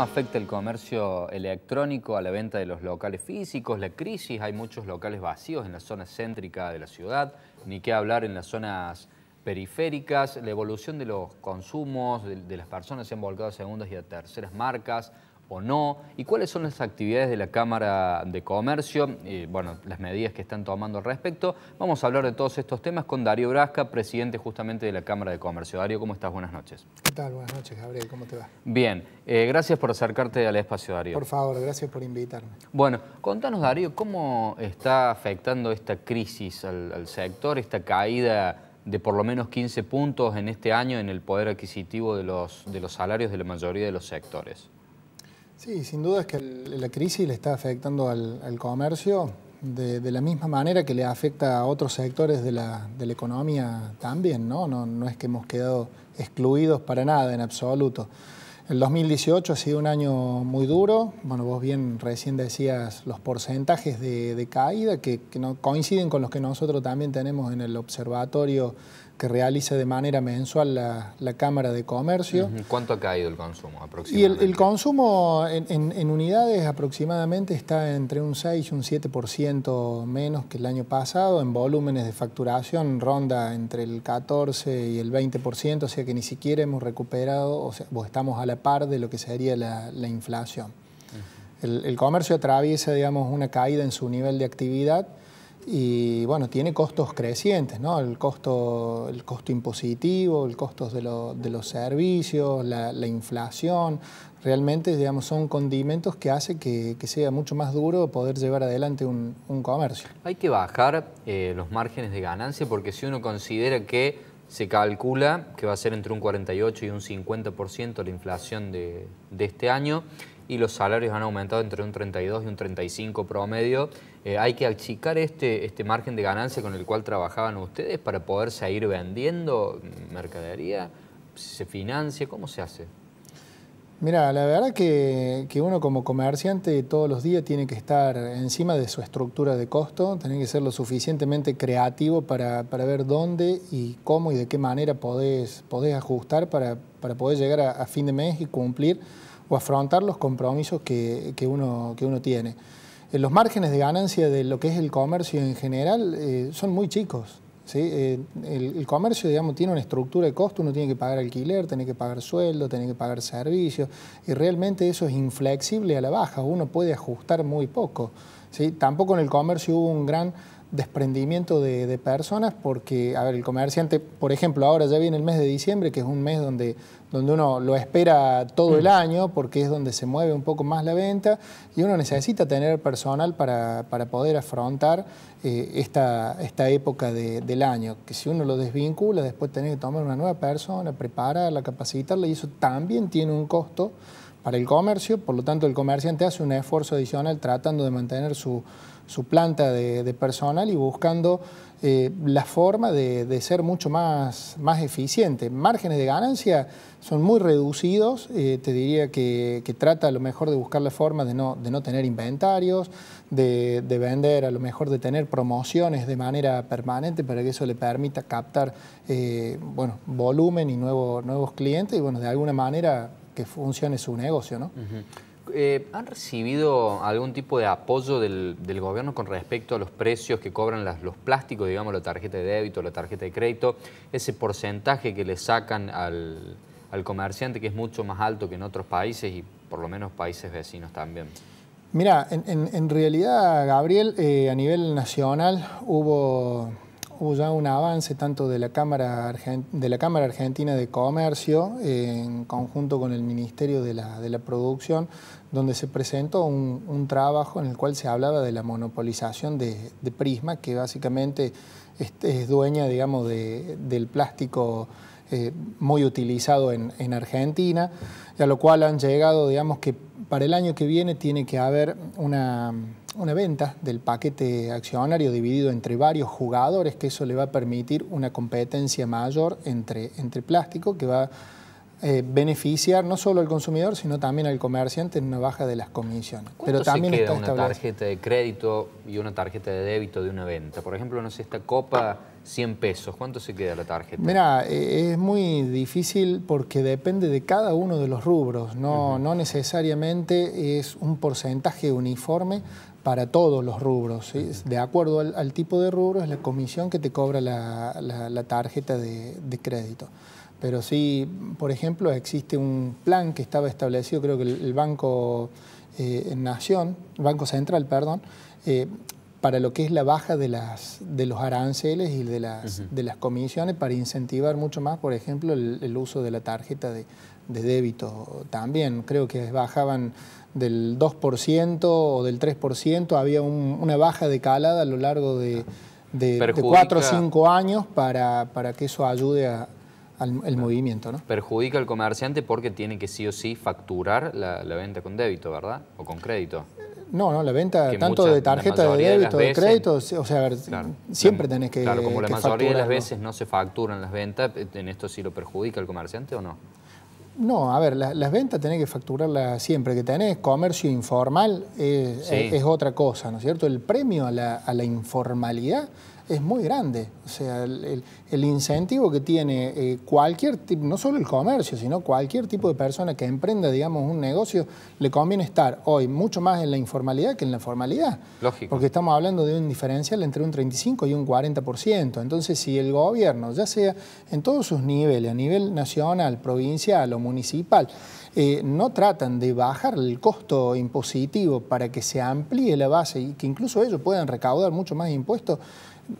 afecta el comercio electrónico a la venta de los locales físicos? La crisis, hay muchos locales vacíos en la zona céntrica de la ciudad, ni qué hablar en las zonas periféricas, la evolución de los consumos, de, de las personas se han volcado a segundas y a terceras marcas, o no? ¿Y cuáles son las actividades de la Cámara de Comercio? Y, bueno, las medidas que están tomando al respecto. Vamos a hablar de todos estos temas con Darío Brasca, presidente justamente de la Cámara de Comercio. Darío, ¿cómo estás? Buenas noches. ¿Qué tal? Buenas noches, Gabriel. ¿Cómo te va? Bien. Eh, gracias por acercarte al espacio, Darío. Por favor, gracias por invitarme. Bueno, contanos, Darío, ¿cómo está afectando esta crisis al, sector, esta caída de por lo menos 15 puntos en este año en el poder adquisitivo de los, de los salarios de la mayoría de los sectores? Sí, sin duda es que la crisis le está afectando al, comercio de, la misma manera que le afecta a otros sectores de la, economía también, ¿no? ¿no? es que hemos quedado excluidos para nada, en absoluto. El 2018 ha sido un año muy duro, bueno, vos bien recién decías los porcentajes de, caída que, que no coinciden con los que nosotros también tenemos en el observatorio que realiza de manera mensual la, la Cámara de Comercio. ¿Cuánto ha caído el consumo aproximadamente? Y el, el consumo en, en, unidades aproximadamente está entre un 6 y un 7% menos que el año pasado. En volúmenes de facturación ronda entre el 14 y el 20%, o sea que ni siquiera hemos recuperado o, sea, estamos a la par de lo que sería la, la inflación. el, el comercio atraviesa, digamos, una caída en su nivel de actividad y bueno, tiene costos crecientes, ¿no? El costo, el costo impositivo, el costo de, lo, de los servicios, la, inflación, realmente, digamos, son condimentos que hace que, sea mucho más duro poder llevar adelante un, comercio. Hay que bajar eh, los márgenes de ganancia porque si uno considera que se calcula que va a ser entre un 48 y un 50% la inflación de, de este año, y los salarios han aumentado entre un 32 y un 35 promedio. Eh, ¿Hay que achicar este, este margen de ganancia con el cual trabajaban ustedes para poder seguir vendiendo mercadería? ¿Se financia? ¿Cómo se hace? Mira, la verdad que, uno como comerciante todos los días tiene que estar encima de su estructura de costo, tiene que ser lo suficientemente creativo para, ver dónde y cómo y de qué manera podés, ajustar para, poder llegar a fin de mes y cumplir o afrontar los compromisos que, uno, que uno tiene. Eh, los márgenes de ganancia de lo que es el comercio en general eh, son muy chicos. Eh, el, comercio digamos, tiene una estructura de costo, uno tiene que pagar alquiler, tiene que pagar sueldo, tiene que pagar servicios, y realmente eso es inflexible a la baja, uno puede ajustar muy poco. Tampoco en el comercio hubo un gran desprendimiento de, de, personas porque, a ver, el comerciante, por ejemplo, ahora ya viene el mes de diciembre, que es un mes donde donde uno lo espera todo el mm. año porque es donde se mueve un poco más la venta y uno necesita tener personal para, para poder afrontar eh, esta, esta época del año, que si uno lo desvincula después tiene que tomar una nueva persona, prepararla, capacitarla y eso también tiene un costo para el comercio, por lo tanto el comerciante hace un esfuerzo adicional tratando de mantener su, su planta de, personal y buscando eh, la forma de, ser mucho más, más eficiente. Márgenes de ganancia son muy reducidos, eh, te diría que, trata a lo mejor de buscar la forma de no, tener inventarios, de, vender, a lo mejor de tener promociones de manera permanente para que eso le permita captar eh, bueno, volumen y nuevos clientes y bueno, de alguna manera que funcione su negocio. ¿no? Eh, ¿Han recibido algún tipo de apoyo del, gobierno con respecto a los precios que cobran los plásticos, digamos, la tarjeta de débito, la tarjeta de crédito, ese porcentaje que le sacan al, comerciante que es mucho más alto que en otros países y por lo menos países vecinos también? Mira, en, realidad, Gabriel, eh, a nivel nacional hubo hubo ya un avance tanto de la Cámara, de la Cámara Argentina de Comercio en conjunto con el Ministerio de la, Producción, donde se presentó un, trabajo en el cual se hablaba de la monopolización de, Prisma, que básicamente es, dueña, digamos, del plástico. Eh, muy utilizado en, en, Argentina, a lo cual han llegado, digamos, que para el año que viene tiene que haber una, una venta del paquete accionario dividido entre varios jugadores, que eso le va a permitir una competencia mayor entre, entre plástico, que va a eh, beneficiar no solo al consumidor, sino también al comerciante en una baja de las comisiones. Pero también se queda una tarjeta de crédito y una tarjeta de débito de una venta? Por ejemplo, no sé, esta copa 100 pesos, ¿cuánto se queda la tarjeta? Mira, eh, es muy difícil porque depende de cada uno de los rubros, no, no necesariamente es un porcentaje uniforme para todos los rubros. De acuerdo al, tipo de rubro es la comisión que te cobra la, tarjeta de, crédito. Pero sí, por ejemplo, existe un plan que estaba establecido, creo que el, Banco eh, Nación, Banco Central, perdón, eh, para lo que es la baja de, las, de los aranceles y de las, de las comisiones para incentivar mucho más, por ejemplo, el, uso de la tarjeta de, débito también. Creo que bajaban del 2% o del 3%, había una baja de calada a lo largo de, de, 4 o 5 años para, para que eso ayude a, al, movimiento. ¿no? Perjudica al comerciante porque tiene que sí o sí facturar la, venta con débito, ¿verdad? O con crédito. No, no, la venta tanto de tarjeta de débito, de, crédito, o sea, a ver, siempre tenés que. Claro, como la mayoría de las veces no se facturan las ventas, ¿en esto sí lo perjudica el comerciante o no? No, a ver, las, ventas tenés que facturarlas siempre que tenés. Comercio informal es, otra cosa, ¿no es cierto? El premio a la informalidad es muy grande. O sea, el, incentivo que tiene eh, cualquier tipo, no solo el comercio, sino cualquier tipo de persona que emprenda, digamos, un negocio, le conviene estar hoy mucho más en la informalidad que en la formalidad. Lógico. Porque estamos hablando de un diferencial entre un 35 y un 40%. Entonces, si el gobierno, ya sea en todos sus niveles, a nivel nacional, provincial o municipal, eh, no tratan de bajar el costo impositivo para que se amplíe la base y que incluso ellos puedan recaudar mucho más impuestos,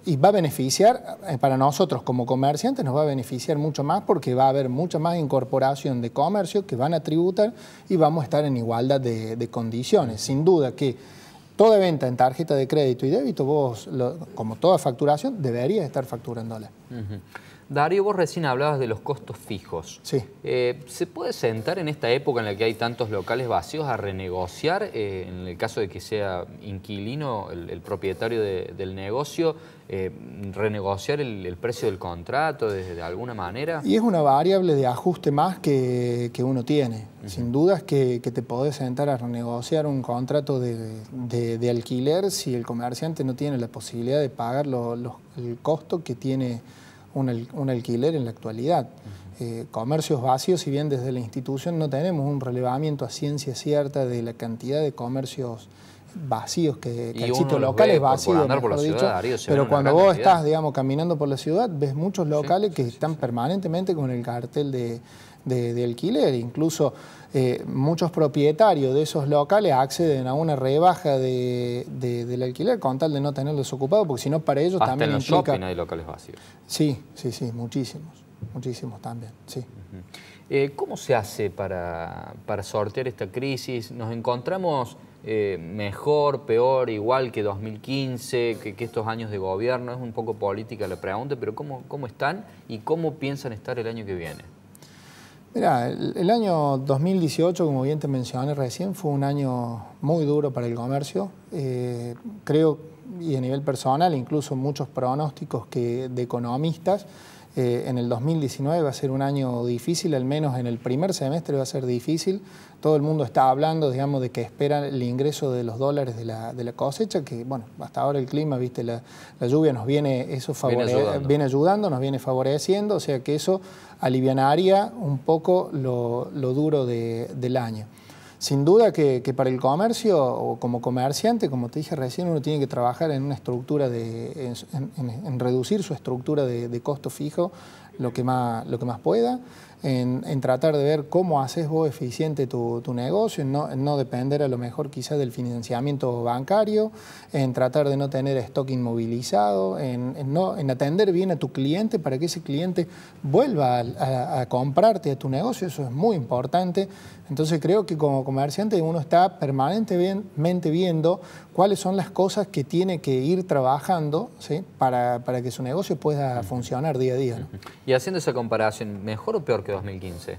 y va a beneficiar, eh, para nosotros como comerciantes nos va a beneficiar mucho más porque va a haber mucha más incorporación de comercio que van a tributar y vamos a estar en igualdad de, condiciones. Sin duda que toda venta en tarjeta de crédito y débito, vos, como toda facturación, debería estar facturándola. Darío, vos recién hablabas de los costos fijos. Sí. Eh, ¿Se puede sentar en esta época en la que hay tantos locales vacíos a renegociar, eh, en el caso de que sea inquilino, el, propietario del negocio, eh, renegociar el, precio del contrato de, alguna manera? Y es una variable de ajuste más que, uno tiene. Sin dudas es que, te podés sentar a renegociar un contrato de, alquiler si el comerciante no tiene la posibilidad de pagar el costo que tiene un, alquiler en la actualidad. Eh, comercios vacíos, si bien desde la institución no tenemos un relevamiento a ciencia cierta de la cantidad de comercios vacíos, que, el sitio local es vacío, pero cuando vos estás, digamos, caminando por la ciudad, ves muchos locales que están permanentemente con el cartel de de, alquiler. Incluso eh, muchos propietarios de esos locales acceden a una rebaja de, del alquiler con tal de no tenerlos ocupados, porque si no para ellos también en hay locales vacíos. Sí, sí, sí, muchísimos, muchísimos también, sí. Eh, ¿Cómo se hace para, sortear esta crisis? ¿Nos encontramos eh, mejor, peor, igual que 2015, que, que, estos años de gobierno? Es un poco política la pregunta, pero ¿cómo, cómo están y cómo piensan estar el año que viene? Mira, el, año 2018, como bien te mencioné recién, fue un año muy duro para el comercio. Eh, creo, y a nivel personal, incluso muchos pronósticos que, de economistas eh, en el 2019 va a ser un año difícil, al menos en el primer semestre va a ser difícil. Todo el mundo está hablando, digamos, de que espera el ingreso de los dólares de la, cosecha, que, bueno, hasta ahora el clima, viste, la, lluvia nos viene, eso viene ayudando. nos viene favoreciendo, o sea que eso alivianaría un poco lo, duro del año. Sin duda que, para el comercio o como comerciante, como te dije recién, uno tiene que trabajar en una estructura de, en, reducir su estructura de, costo fijo lo que más, lo que más pueda, en, tratar de ver cómo haces vos eficiente tu, negocio, no, en no, depender a lo mejor quizás del financiamiento bancario, en tratar de no tener stock inmovilizado, en, no, atender bien a tu cliente para que ese cliente vuelva a, a comprarte a tu negocio, eso es muy importante. Entonces creo que como comerciante uno está permanentemente viendo cuáles son las cosas que tiene que ir trabajando para, que su negocio pueda funcionar día a día. Y haciendo esa comparación, ¿mejor o peor que 2015?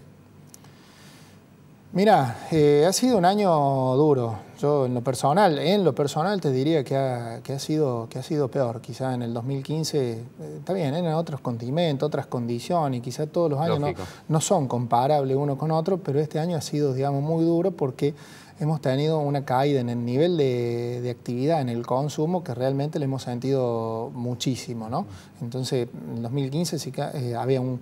Mira, eh, ha sido un año duro. Yo en lo personal, en lo personal te diría que ha, sido, peor. Quizá en el 2015, eh, está bien, eran otros continentes, otras condiciones, y quizá todos los años no, no, son comparables uno con otro, pero este año ha sido, digamos, muy duro porque hemos tenido una caída en el nivel de, actividad, en el consumo, que realmente lo hemos sentido muchísimo. ¿no? Entonces, en 2015 sí eh, había un,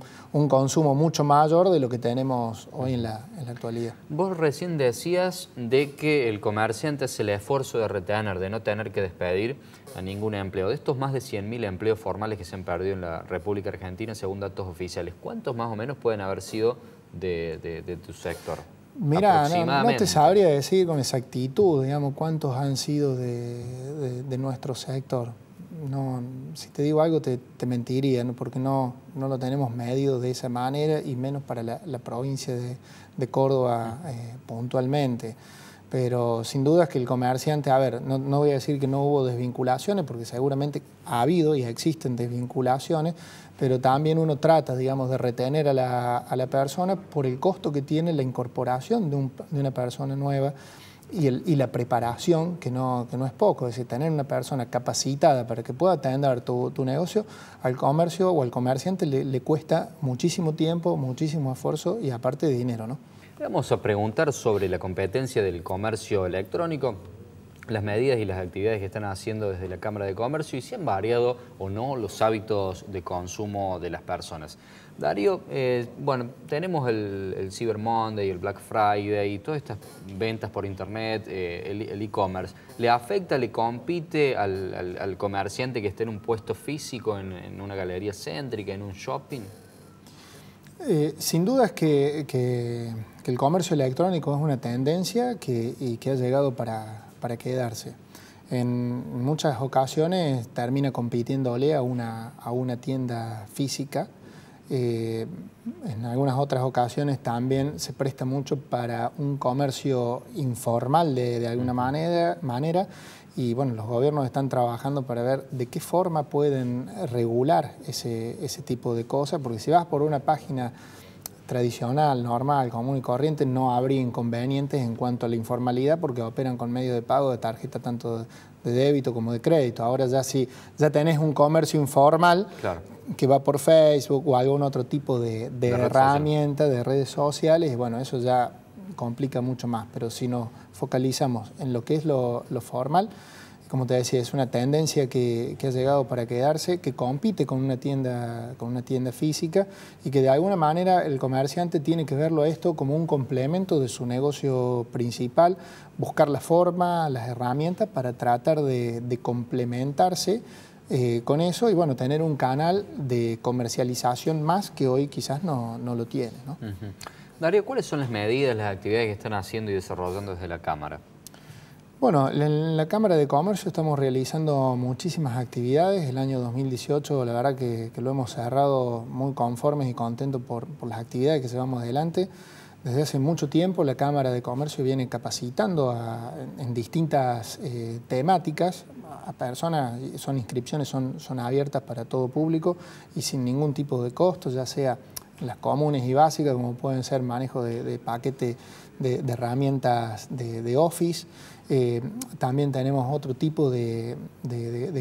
consumo mucho mayor de lo que tenemos hoy en la, actualidad. Vos recién decías de que el comerciante hace el esfuerzo de retener, de no tener que despedir a ningún empleo. De estos más de 100.000 empleos formales que se han perdido en la República Argentina, según datos oficiales, ¿cuántos más o menos pueden haber sido de tu sector? Mira, no, te sabría decir con exactitud, digamos, cuántos han sido de, nuestro sector. No, si te digo algo te, mentiría, ¿no? porque no, no lo tenemos medido de esa manera y menos para la, provincia de, Córdoba eh, puntualmente pero sin duda es que el comerciante, a ver, no, voy a decir que no hubo desvinculaciones, porque seguramente ha habido y existen desvinculaciones, pero también uno trata, digamos, de retener a la, persona por el costo que tiene la incorporación de, una persona nueva. Y, la preparación, que no, no es poco, es decir, tener una persona capacitada para que pueda atender tu, negocio, al comercio o al comerciante le, cuesta muchísimo tiempo, muchísimo esfuerzo y aparte dinero, ¿no? Vamos a preguntar sobre la competencia del comercio electrónico, las medidas y las actividades que están haciendo desde la Cámara de Comercio y si han variado o no los hábitos de consumo de las personas. Darío, eh, bueno, tenemos el, Cyber Monday, el Black Friday, y todas estas ventas por internet, eh, el e-commerce, e commerce le afecta, le compite al, comerciante que esté en un puesto físico, en, en una galería céntrica, en un shopping? Eh, sin duda es que, el comercio electrónico es una tendencia que, ha llegado para, quedarse. En muchas ocasiones termina compitiéndole a una, tienda física. Eh, en algunas otras ocasiones también se presta mucho para un comercio informal de, alguna manera, manera y bueno, los gobiernos están trabajando para ver de qué forma pueden regular ese, tipo de cosas, porque si vas por una página tradicional, normal, común y corriente, no habría inconvenientes en cuanto a la informalidad porque operan con medio de pago de tarjeta tanto de débito como de crédito. Ahora ya si ya tenés un comercio informal que va por Facebook o algún otro tipo de, herramienta, de redes sociales, bueno, eso ya complica mucho más, pero si nos focalizamos en lo que es lo, formal, como te decía, es una tendencia que, ha llegado para quedarse, que compite con una, tienda, con una tienda física y que de alguna manera el comerciante tiene que verlo esto como un complemento de su negocio principal, buscar la forma, las herramientas para tratar de, complementarse eh, con eso y bueno, tener un canal de comercialización más que hoy quizás no, lo tiene. ¿no? Darío, ¿cuáles son las medidas, las actividades que están haciendo y desarrollando desde la Cámara? Bueno, en la Cámara de Comercio estamos realizando muchísimas actividades. El año 2018, la verdad que, lo hemos cerrado muy conformes y contentos por, las actividades que llevamos adelante. Desde hace mucho tiempo la Cámara de Comercio viene capacitando en distintas eh, temáticas a personas, son inscripciones, son, son abiertas para todo público y sin ningún tipo de costo, ya sea las comunes y básicas, como pueden ser manejo de, paquete de, herramientas de, Office. Eh, también tenemos otro tipo de,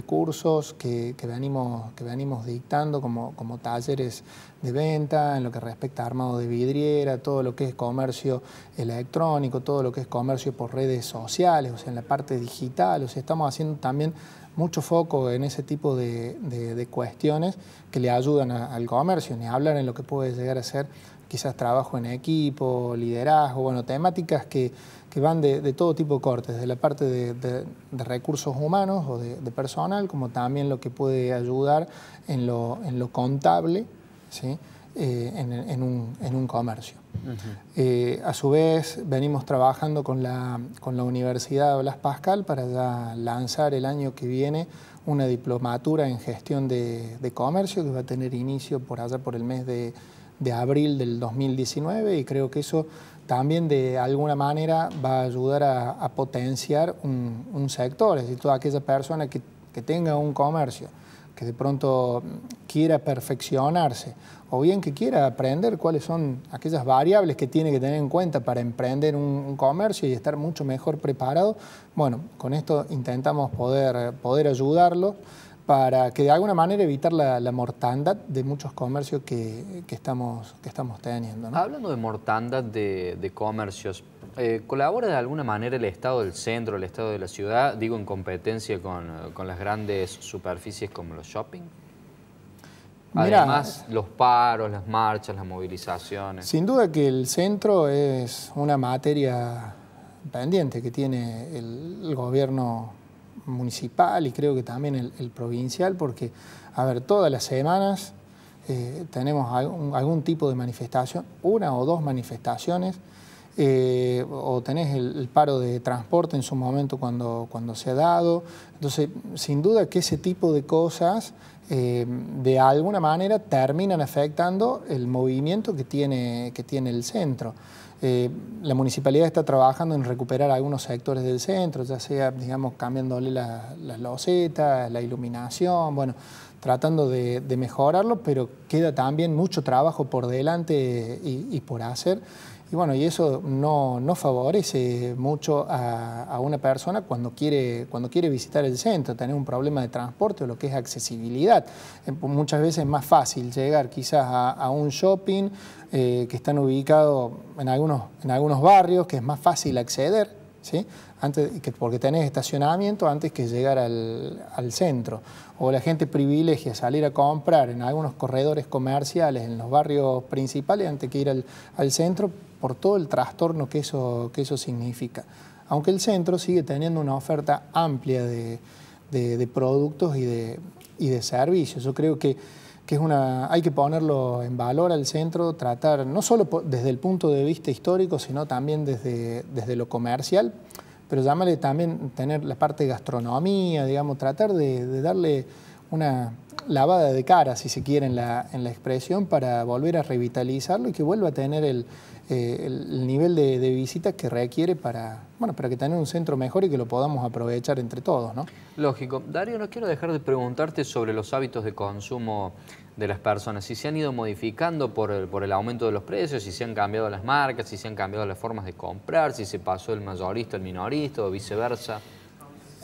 cursos que, venimos, que venimos dictando, como, como talleres de venta, en lo que respecta a armado de vidriera, todo lo que es comercio electrónico, todo lo que es comercio por redes sociales, o sea, en la parte digital, o sea, estamos haciendo también mucho foco en ese tipo de, cuestiones que le ayudan al comercio, ni hablar en lo que puede llegar a ser quizás trabajo en equipo, liderazgo, bueno, temáticas que, van de, todo tipo de cortes, de la parte de, recursos humanos o de, personal, como también lo que puede ayudar en lo, en lo contable, ¿sí? Eh, en, un, comercio. Eh, a su vez, venimos trabajando con la, con la Universidad de Blas Pascal para ya lanzar el año que viene una diplomatura en gestión de, comercio que va a tener inicio por allá por el mes de, abril del 2019 y creo que eso también de alguna manera va a ayudar a, potenciar un, sector, es decir, toda aquella persona que, que tenga un comercio, que de pronto quiera perfeccionarse o bien que quiera aprender cuáles son aquellas variables que tiene que tener en cuenta para emprender un, comercio y estar mucho mejor preparado, bueno, con esto intentamos poder, poder ayudarlo para que de alguna manera evitar la, mortandad de muchos comercios que, que, estamos, que estamos teniendo. Hablando de mortandad de, comercios, eh, ¿colabora de alguna manera el Estado del centro, el Estado de la ciudad, digo en competencia con, con las grandes superficies como los shopping? Además, los paros, las marchas, las movilizaciones. Sin duda que el centro es una materia pendiente que tiene el, gobierno municipal y creo que también el, provincial, porque, a ver, todas las semanas eh, tenemos algún, tipo de manifestación, una o dos manifestaciones, eh, o tenés el, paro de transporte en su momento cuando, cuando se ha dado. Entonces, sin duda que ese tipo de cosas eh, de alguna manera terminan afectando el movimiento que tiene, el centro. Eh, la municipalidad está trabajando en recuperar algunos sectores del centro, ya sea, digamos, cambiándole las la losetas, la iluminación, bueno, tratando de, mejorarlo, pero queda también mucho trabajo por delante y por hacer. Y bueno, y eso no, no favorece mucho a, una persona cuando quiere, cuando quiere visitar el centro, tener un problema de transporte o lo que es accesibilidad. Eh, pues muchas veces es más fácil llegar quizás a, un shopping eh, que están ubicados en algunos, en algunos barrios, que es más fácil acceder porque tenés estacionamiento antes que llegar al, centro. O la gente privilegia salir a comprar en algunos corredores comerciales, en los barrios principales, antes que ir al, centro, por todo el trastorno que eso, que eso significa. Aunque el centro sigue teniendo una oferta amplia de, productos y de, y de servicios. Yo creo que que es una, hay que ponerlo en valor al centro, tratar no solo desde el punto de vista histórico, sino también desde, desde lo comercial, pero llámale también tener la parte de gastronomía, digamos, tratar de darle una, lavada de cara, si se quiere, en la, expresión para volver a revitalizarlo y que vuelva a tener el, eh, nivel de, de visitas que requiere para, bueno, para que tener un centro mejor y que lo podamos aprovechar entre todos, ¿no? Lógico. Darío, no quiero dejar de preguntarte sobre los hábitos de consumo de las personas, si se han ido modificando por el, por el aumento de los precios, si se han cambiado las marcas, si se han cambiado las formas de comprar, si se pasó el mayorista al minorista o viceversa.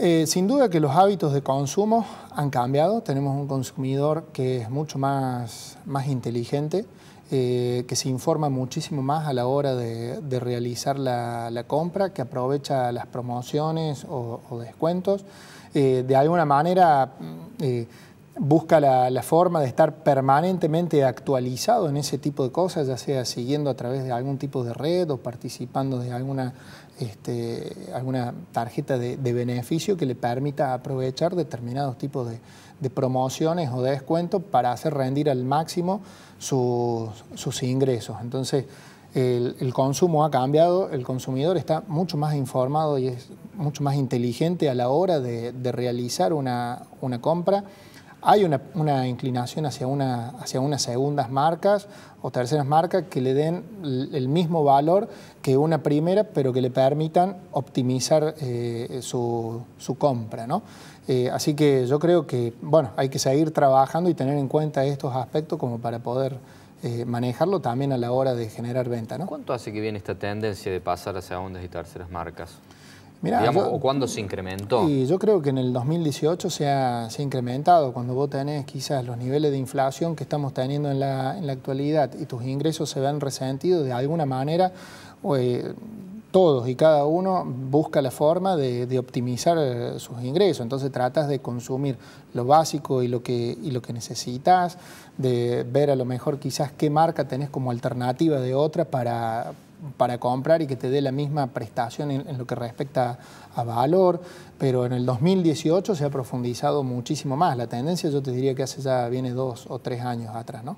Eh, sin duda que los hábitos de consumo han cambiado. Tenemos un consumidor que es mucho más, más inteligente, eh, que se informa muchísimo más a la hora de, realizar la, compra, que aprovecha las promociones o, descuentos. Eh, de alguna manera mm, busca la, forma de estar permanentemente actualizado en ese tipo de cosas, ya sea siguiendo a través de algún tipo de red o participando de alguna este, alguna tarjeta de, beneficio que le permita aprovechar determinados tipos de, promociones o de descuentos para hacer rendir al máximo sus, ingresos. Entonces, el, consumo ha cambiado, el consumidor está mucho más informado y es mucho más inteligente a la hora de, realizar una compra hay una, inclinación hacia, una, hacia unas segundas marcas o terceras marcas que le den el mismo valor que una primera, pero que le permitan optimizar eh, su, compra. Eh, así que yo creo que bueno, hay que seguir trabajando y tener en cuenta estos aspectos como para poder eh, manejarlo también a la hora de generar venta. ¿Cuánto hace que viene esta tendencia de pasar a segundas y terceras marcas? ¿O cuándo se incrementó? Y yo creo que en el 2018 se ha, incrementado, cuando vos tenés quizás los niveles de inflación que estamos teniendo en la, actualidad y tus ingresos se ven resentidos de alguna manera, eh, todos y cada uno busca la forma de, optimizar eh, sus ingresos. Entonces tratas de consumir lo básico y lo que, y lo que necesitas, de ver a lo mejor quizás qué marca tenés como alternativa de otra para para comprar y que te dé la misma prestación en, lo que respecta a valor, pero en el 2018 se ha profundizado muchísimo más. La tendencia yo te diría que hace ya viene dos o tres años atrás, ¿no?